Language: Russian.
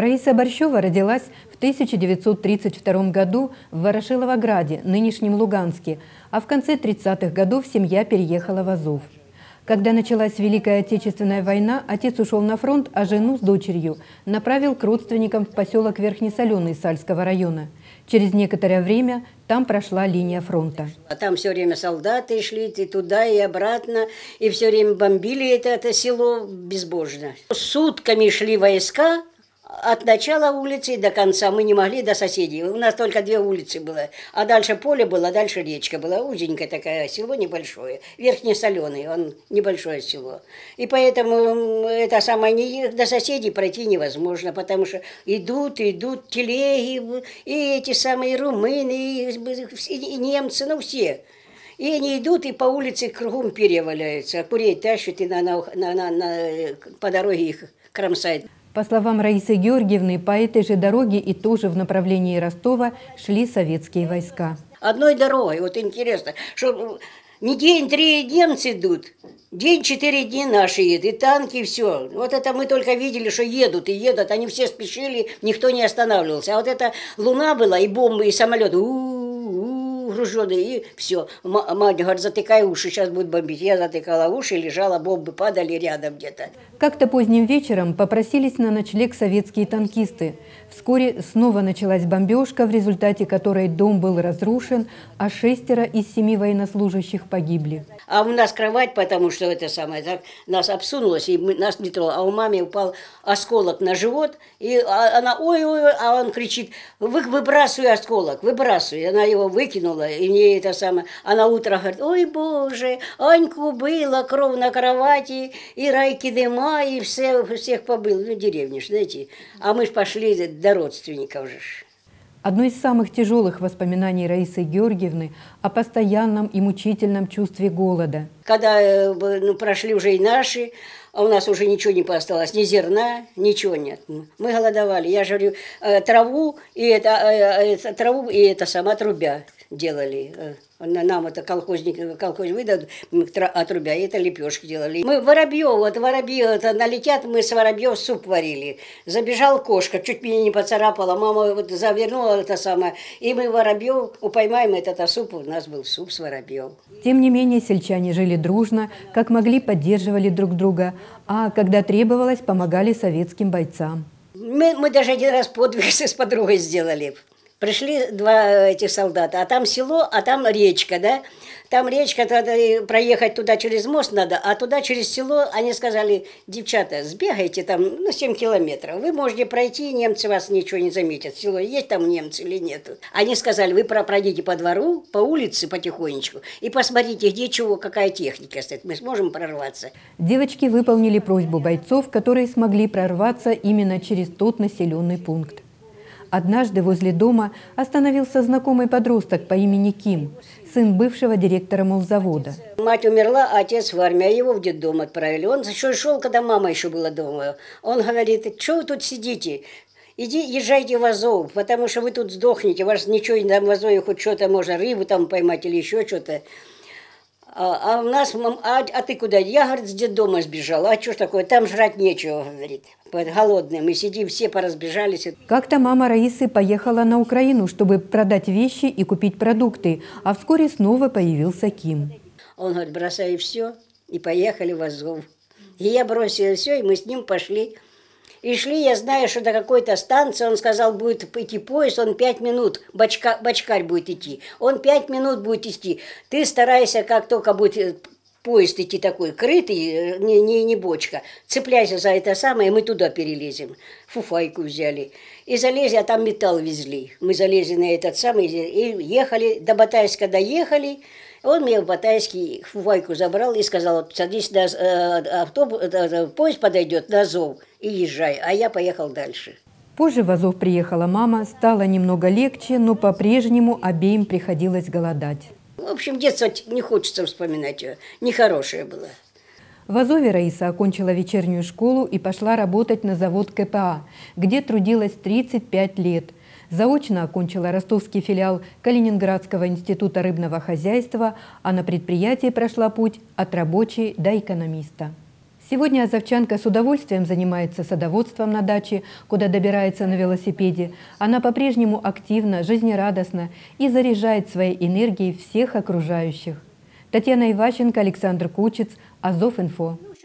Раиса Борщева родилась в 1932 году в Ворошиловограде, нынешнем Луганске, а в конце 30-х годов семья переехала в Азов. Когда началась Великая Отечественная война, отец ушел на фронт, а жену с дочерью направил к родственникам в поселок Верхнесоленый Сальского района. Через некоторое время там прошла линия фронта. А там все время солдаты шли и туда, и обратно, и все время бомбили это, это село безбожно. Сутками шли войска, от начала улицы до конца. Мы не могли до соседей. У нас только две улицы было. А дальше поле было, а дальше речка была. Узенькая такая, село небольшое. Верхний Соленый, он небольшое село. И поэтому это самое, не, до соседей пройти невозможно, потому что идут, идут телеги, и эти самые румыны, и, и немцы, ну все. И они идут и по улице кругом переваляются, курей тащат и на, на, на, на, на, э, по дороге их кромсают. По словам Раисы Георгиевны, по этой же дороге и тоже в направлении Ростова шли советские войска. Одной дорогой, вот интересно, что не день-три немцы идут, день-четыре дни наши едут, и танки, и все. Вот это мы только видели, что едут и едут, они все спешили, никто не останавливался. А вот это луна была, и бомбы, и самолеты. У -у -у угруженный, и все. Мать говорит, затыкай уши, сейчас будет бомбить. Я затыкала уши, лежала, бомбы падали рядом где-то. Как-то поздним вечером попросились на ночлег советские танкисты. Вскоре снова началась бомбежка, в результате которой дом был разрушен, а шестеро из семи военнослужащих погибли. А у нас кровать, потому что это самое, так, нас обсунулось, и мы, нас не трогало. А у мамы упал осколок на живот, и а, она, ой-ой, а он кричит, Вы, выбрасывай осколок, выбрасывай. Она его выкинула уснула. И мне это самое. А на утро говорит, ой Боже, Аньку была, кровь на кровати, и райки дыма, и все, всех побыл. Ну, деревни, знаете. А мы ж пошли до родственников же. Одно из самых тяжелых воспоминаний Раисы Георгиевны о постоянном и мучительном чувстве голода. Когда э, ну, прошли уже и наши, а у нас уже ничего не осталось, ни зерна, ничего нет. Мы голодовали. Я же говорю, э, траву и это, это э, траву и это сама трубя делали. Э, нам это колхозник, колхоз выдадут, отрубя, и это лепешки делали. Мы воробьев, вот воробьев это налетят, мы с воробьев суп варили. Забежал кошка, чуть меня не поцарапала, мама вот завернула это самое, и мы воробьев упоймаем этот а суп, у нас был суп с воробьев. Тем не менее, сельчане жили дружно, как могли, поддерживали друг друга, а когда требовалось, помогали советским бойцам. Мы, мы даже один раз подвиг с подругой сделали. Пришли два э, этих солдата, а там село, а там речка, да? Там речка, надо проехать туда через мост надо, а туда через село они сказали, девчата, сбегайте там, ну, 7 километров, вы можете пройти, немцы вас ничего не заметят, село есть там немцы или нет. Они сказали, вы пройдите по двору, по улице потихонечку и посмотрите, где чего, какая техника стоит, мы сможем прорваться. Девочки выполнили просьбу бойцов, которые смогли прорваться именно через тот населенный пункт однажды возле дома остановился знакомый подросток по имени Ким, сын бывшего директора молзавода. Мать умерла, а отец в армии, а его в детдом отправили. Он еще шел, когда мама еще была дома. Он говорит, что вы тут сидите? Иди, езжайте в Азов, потому что вы тут сдохнете, вас ничего не там в Азове, хоть что-то можно, рыбу там поймать или еще что-то. А, а у нас, мам, а, а ты куда? Я, говорит, с детдома сбежала. А что ж такое? Там жрать нечего, говорит. Голодные. Мы сидим, все поразбежались. Как-то мама Раисы поехала на Украину, чтобы продать вещи и купить продукты. А вскоре снова появился Ким. Он говорит, бросай все. И поехали в Азов. И я бросила все, и мы с ним пошли и шли, я знаю, что до какой-то станции, он сказал, будет идти поезд, он пять минут, бочка, бочкарь будет идти, он пять минут будет идти. Ты старайся, как только будет э, поезд идти такой крытый, э, не, не, не бочка, цепляйся за это самое, мы туда перелезем. Фуфайку взяли. И залезли, а там металл везли. Мы залезли на этот самый, и ехали, до Батайска доехали, он мне в Батайский фуфайку забрал и сказал, садись, на, э, автобус, э, э, поезд подойдет на Азов и езжай. А я поехал дальше. Позже в Азов приехала мама, стало немного легче, но по-прежнему обеим приходилось голодать. В общем, детство не хочется вспоминать, нехорошее было. В Азове Раиса окончила вечернюю школу и пошла работать на завод КПА, где трудилась 35 лет – Заочно окончила ростовский филиал Калининградского института рыбного хозяйства, а на предприятии прошла путь от рабочей до экономиста. Сегодня Азовчанка с удовольствием занимается садоводством на даче, куда добирается на велосипеде. Она по-прежнему активна, жизнерадостна и заряжает своей энергией всех окружающих. Татьяна Иващенко, Александр Кучец, Азов.Инфо.